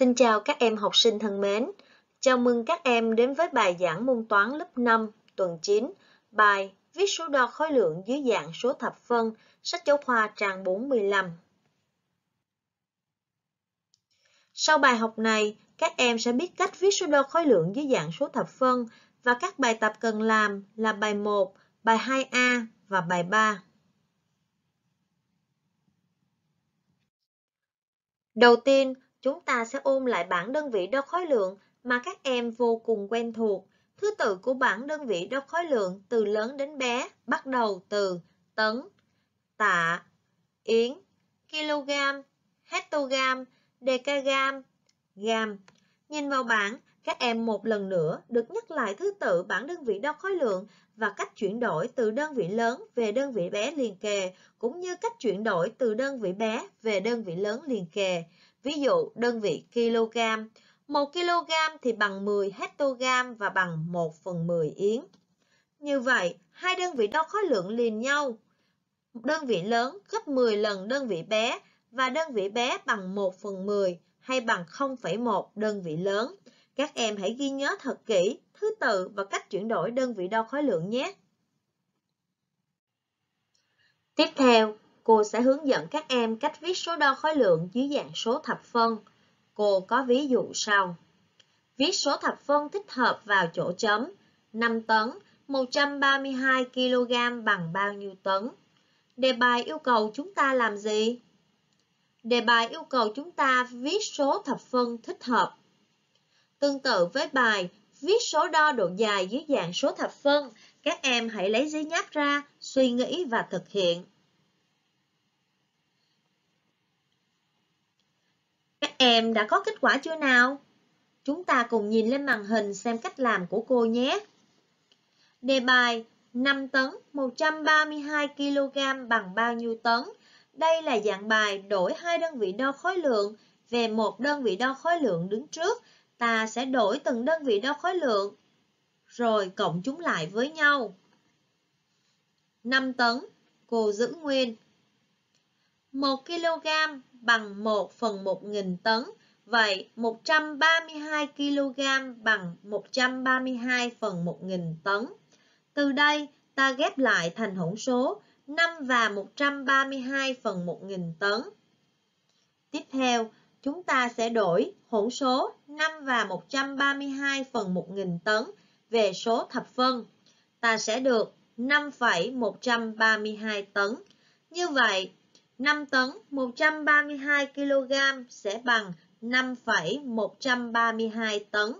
Xin chào các em học sinh thân mến. Chào mừng các em đến với bài giảng môn toán lớp 5 tuần 9, bài Viết số đo khối lượng dưới dạng số thập phân, sách giáo khoa trang 45. Sau bài học này, các em sẽ biết cách viết số đo khối lượng dưới dạng số thập phân và các bài tập cần làm là bài 1, bài 2A và bài 3. Đầu tiên, Chúng ta sẽ ôm lại bảng đơn vị đo khối lượng mà các em vô cùng quen thuộc. Thứ tự của bảng đơn vị đo khối lượng từ lớn đến bé bắt đầu từ tấn, tạ, yến, kilogram, hectogram, decagram, gam. Nhìn vào bảng, các em một lần nữa được nhắc lại thứ tự bảng đơn vị đo khối lượng và cách chuyển đổi từ đơn vị lớn về đơn vị bé liền kề, cũng như cách chuyển đổi từ đơn vị bé về đơn vị lớn liền kề. Ví dụ đơn vị kg, 1 kg thì bằng 10 hectogram và bằng 1 phần 10 yến. Như vậy, hai đơn vị đo khối lượng liền nhau. Đơn vị lớn gấp 10 lần đơn vị bé và đơn vị bé bằng 1 phần 10 hay bằng 0,1 đơn vị lớn. Các em hãy ghi nhớ thật kỹ thứ tự và cách chuyển đổi đơn vị đo khối lượng nhé. Tiếp theo, cô sẽ hướng dẫn các em cách viết số đo khối lượng dưới dạng số thập phân. Cô có ví dụ sau. Viết số thập phân thích hợp vào chỗ chấm 5 tấn 132 kg bằng bao nhiêu tấn? Đề bài yêu cầu chúng ta làm gì? Đề bài yêu cầu chúng ta viết số thập phân thích hợp. Tương tự với bài viết số đo độ dài dưới dạng số thập phân, các em hãy lấy giấy nháp ra, suy nghĩ và thực hiện. em đã có kết quả chưa nào? Chúng ta cùng nhìn lên màn hình xem cách làm của cô nhé. Đề bài 5 tấn 132 kg bằng bao nhiêu tấn? Đây là dạng bài đổi hai đơn vị đo khối lượng về một đơn vị đo khối lượng đứng trước. Ta sẽ đổi từng đơn vị đo khối lượng, rồi cộng chúng lại với nhau. 5 tấn, cô giữ nguyên 1 kg bằng 1 phần 1 nghìn tấn, vậy 132 kg bằng 132 phần 1 nghìn tấn. Từ đây, ta ghép lại thành hỗn số 5 và 132 phần 1 nghìn tấn. Tiếp theo, chúng ta sẽ đổi hỗn số 5 và 132 phần 1 nghìn tấn về số thập phân. Ta sẽ được 5,132 tấn. Như vậy, 5 tấn 132 kg sẽ bằng 5,132 tấn.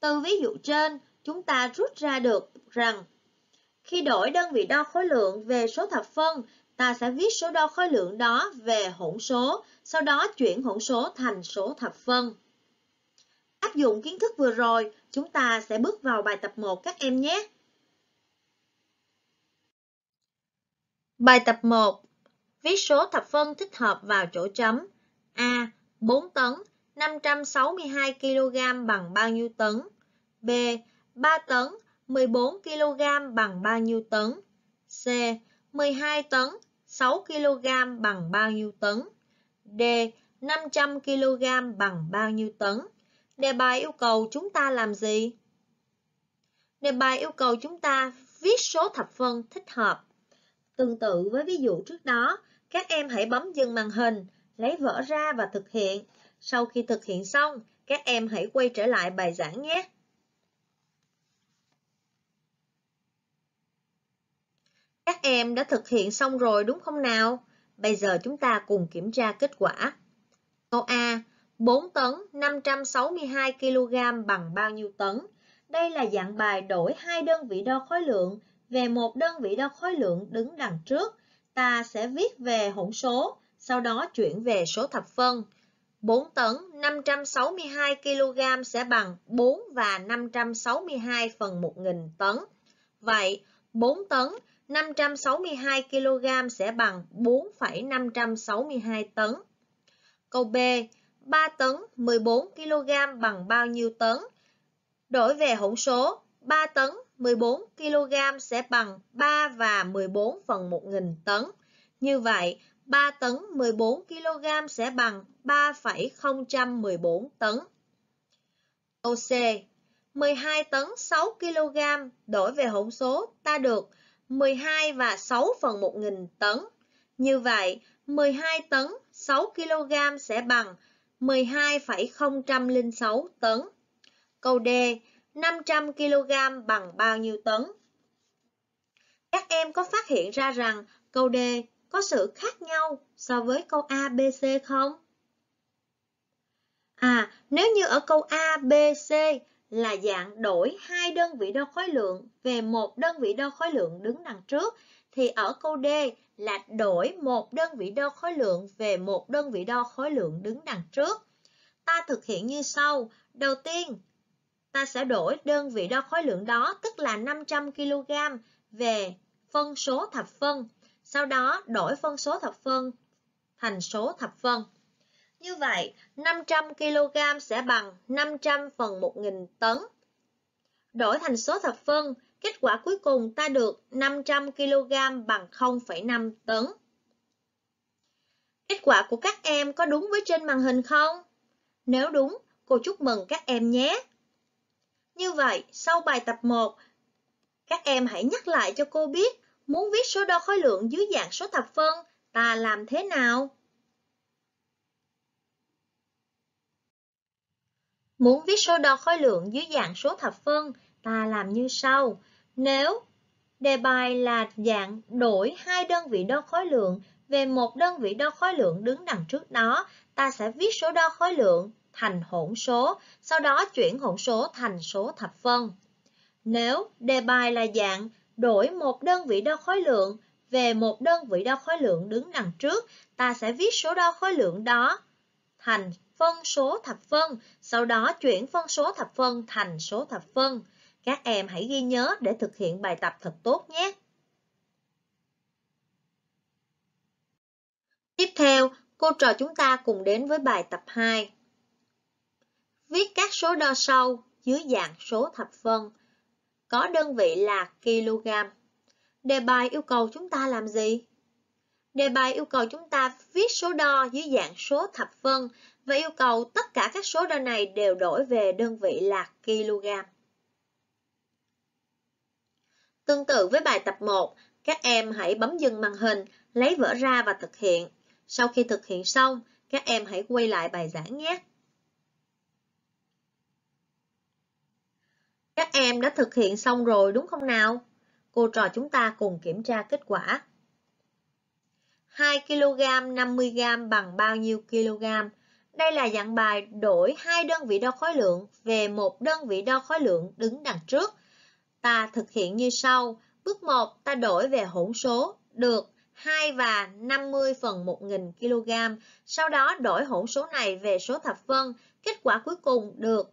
Từ ví dụ trên, chúng ta rút ra được rằng khi đổi đơn vị đo khối lượng về số thập phân, ta sẽ viết số đo khối lượng đó về hỗn số, sau đó chuyển hỗn số thành số thập phân. Áp dụng kiến thức vừa rồi, chúng ta sẽ bước vào bài tập 1 các em nhé. Bài tập 1. Viết số thập phân thích hợp vào chỗ chấm. A. 4 tấn 562 kg bằng bao nhiêu tấn? B. 3 tấn 14 kg bằng bao nhiêu tấn? C. 12 tấn 6 kg bằng bao nhiêu tấn? D. 500 kg bằng bao nhiêu tấn? Đề bài yêu cầu chúng ta làm gì? Đề bài yêu cầu chúng ta viết số thập phân thích hợp. Tương tự với ví dụ trước đó, các em hãy bấm dừng màn hình, lấy vở ra và thực hiện. Sau khi thực hiện xong, các em hãy quay trở lại bài giảng nhé. Các em đã thực hiện xong rồi đúng không nào? Bây giờ chúng ta cùng kiểm tra kết quả. Câu A, 4 tấn 562 kg bằng bao nhiêu tấn? Đây là dạng bài đổi hai đơn vị đo khối lượng về một đơn vị đo khối lượng đứng đằng trước, ta sẽ viết về hỗn số, sau đó chuyển về số thập phân. 4 tấn 562 kg sẽ bằng 4 và 562 phần 1000 tấn. Vậy, 4 tấn 562 kg sẽ bằng 4,562 tấn. Câu B, 3 tấn 14 kg bằng bao nhiêu tấn? Đổi về hỗn số, 3 tấn 14 kg sẽ bằng 3 và 14 phần 1000 tấn. Như vậy, 3 tấn 14 kg sẽ bằng 3,014 tấn. Câu c. 12 tấn 6 kg đổi về hỗn số ta được 12 và 6 phần 1000 tấn. Như vậy, 12 tấn 6 kg sẽ bằng 12,006 tấn. Câu D 500 kg bằng bao nhiêu tấn? Các em có phát hiện ra rằng câu D có sự khác nhau so với câu A, B, C không? À, nếu như ở câu A, B, C là dạng đổi hai đơn vị đo khối lượng về một đơn vị đo khối lượng đứng đằng trước thì ở câu D là đổi một đơn vị đo khối lượng về một đơn vị đo khối lượng đứng đằng trước. Ta thực hiện như sau. Đầu tiên, ta sẽ đổi đơn vị đo khối lượng đó, tức là 500 kg về phân số thập phân, sau đó đổi phân số thập phân thành số thập phân. Như vậy, 500 kg sẽ bằng 500 phần 1000 tấn. Đổi thành số thập phân, kết quả cuối cùng ta được 500 kg bằng 0,5 tấn. Kết quả của các em có đúng với trên màn hình không? Nếu đúng, cô chúc mừng các em nhé! Như vậy, sau bài tập 1, các em hãy nhắc lại cho cô biết muốn viết số đo khối lượng dưới dạng số thập phân, ta làm thế nào? Muốn viết số đo khối lượng dưới dạng số thập phân, ta làm như sau. Nếu đề bài là dạng đổi hai đơn vị đo khối lượng về một đơn vị đo khối lượng đứng đằng trước đó, ta sẽ viết số đo khối lượng thành hỗn số, sau đó chuyển hỗn số thành số thập phân. Nếu đề bài là dạng đổi một đơn vị đo khối lượng về một đơn vị đo khối lượng đứng đằng trước, ta sẽ viết số đo khối lượng đó thành phân số thập phân, sau đó chuyển phân số thập phân thành số thập phân. Các em hãy ghi nhớ để thực hiện bài tập thật tốt nhé. Tiếp theo, cô trò chúng ta cùng đến với bài tập 2. Viết các số đo sau dưới dạng số thập phân, có đơn vị là kg. Đề bài yêu cầu chúng ta làm gì? Đề bài yêu cầu chúng ta viết số đo dưới dạng số thập phân và yêu cầu tất cả các số đo này đều đổi về đơn vị là kg. Tương tự với bài tập 1, các em hãy bấm dừng màn hình, lấy vở ra và thực hiện. Sau khi thực hiện xong, các em hãy quay lại bài giảng nhé. Các em đã thực hiện xong rồi đúng không nào? Cô trò chúng ta cùng kiểm tra kết quả. 2 kg 50 g bằng bao nhiêu kg? Đây là dạng bài đổi hai đơn vị đo khối lượng về một đơn vị đo khối lượng đứng đằng trước. Ta thực hiện như sau. Bước 1 ta đổi về hỗn số được 2 và 50 phần 1000 kg. Sau đó đổi hỗn số này về số thập phân. Kết quả cuối cùng được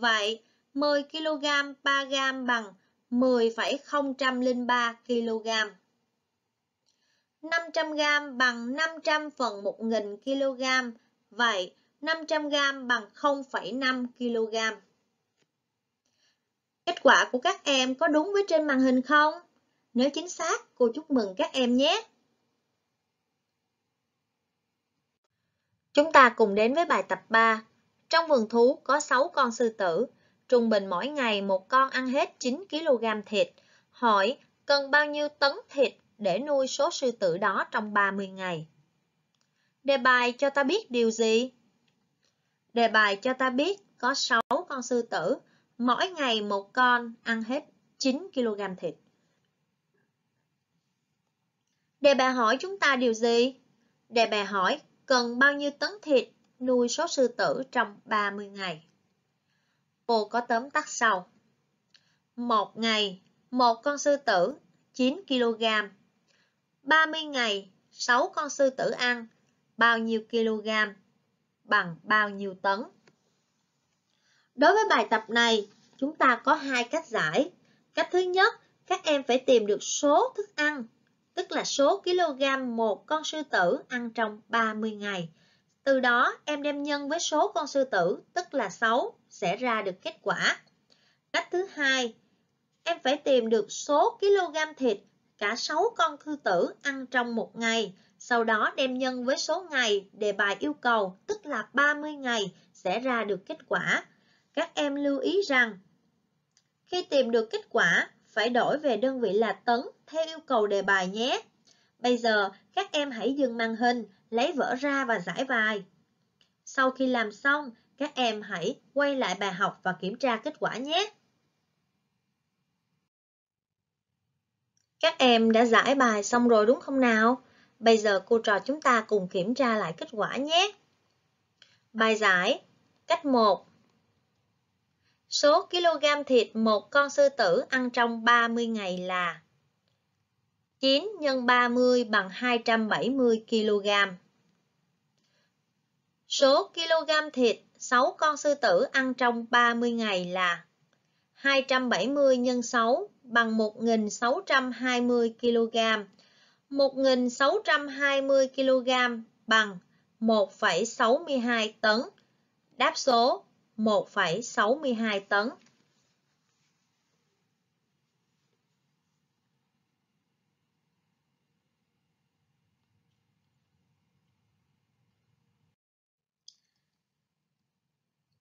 Vậy, 10 kg 3 g bằng 10,003 kg. 500 g bằng 500 phần 1000 kg. Vậy, 500 g bằng 0,5 kg. Kết quả của các em có đúng với trên màn hình không? Nếu chính xác, cô chúc mừng các em nhé! Chúng ta cùng đến với bài tập 3 trong vườn thú có 6 con sư tử, trung bình mỗi ngày một con ăn hết 9 kg thịt. Hỏi cần bao nhiêu tấn thịt để nuôi số sư tử đó trong 30 ngày? Đề bài cho ta biết điều gì? Đề bài cho ta biết có 6 con sư tử, mỗi ngày một con ăn hết 9 kg thịt. Đề bài hỏi chúng ta điều gì? Đề bài hỏi cần bao nhiêu tấn thịt nuôi số sư tử trong 30 ngày. Bồ có tóm tắt sau. Một ngày, một con sư tử 9 kg. 30 ngày, 6 con sư tử ăn bao nhiêu kg bằng bao nhiêu tấn. Đối với bài tập này, chúng ta có hai cách giải. Cách thứ nhất, các em phải tìm được số thức ăn, tức là số kg một con sư tử ăn trong 30 ngày. Từ đó, em đem nhân với số con sư tử, tức là 6, sẽ ra được kết quả. Cách thứ hai, em phải tìm được số kg thịt cả 6 con sư tử ăn trong một ngày, sau đó đem nhân với số ngày đề bài yêu cầu, tức là 30 ngày, sẽ ra được kết quả. Các em lưu ý rằng, khi tìm được kết quả, phải đổi về đơn vị là tấn theo yêu cầu đề bài nhé. Bây giờ, các em hãy dừng màn hình lấy vở ra và giải bài. Sau khi làm xong, các em hãy quay lại bài học và kiểm tra kết quả nhé. Các em đã giải bài xong rồi đúng không nào? Bây giờ cô trò chúng ta cùng kiểm tra lại kết quả nhé. Bài giải Cách 1 Số kg thịt một con sư tử ăn trong 30 ngày là 9 x 30 bằng 270 kg. Số kg thịt 6 con sư tử ăn trong 30 ngày là 270 x 6 bằng 1620 kg. 1620 kg bằng 1,62 tấn. Đáp số 1,62 tấn.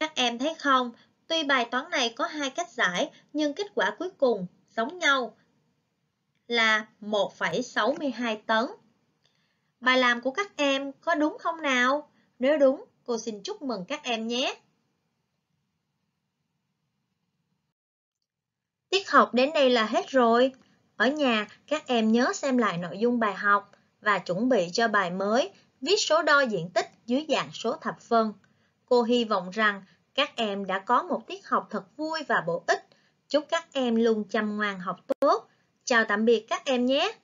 Các em thấy không, tuy bài toán này có hai cách giải, nhưng kết quả cuối cùng giống nhau là 1,62 tấn. Bài làm của các em có đúng không nào? Nếu đúng, cô xin chúc mừng các em nhé. Tiết học đến đây là hết rồi. Ở nhà, các em nhớ xem lại nội dung bài học và chuẩn bị cho bài mới viết số đo diện tích dưới dạng số thập phân. Cô hy vọng rằng các em đã có một tiết học thật vui và bổ ích. Chúc các em luôn chăm ngoan học tốt. Chào tạm biệt các em nhé!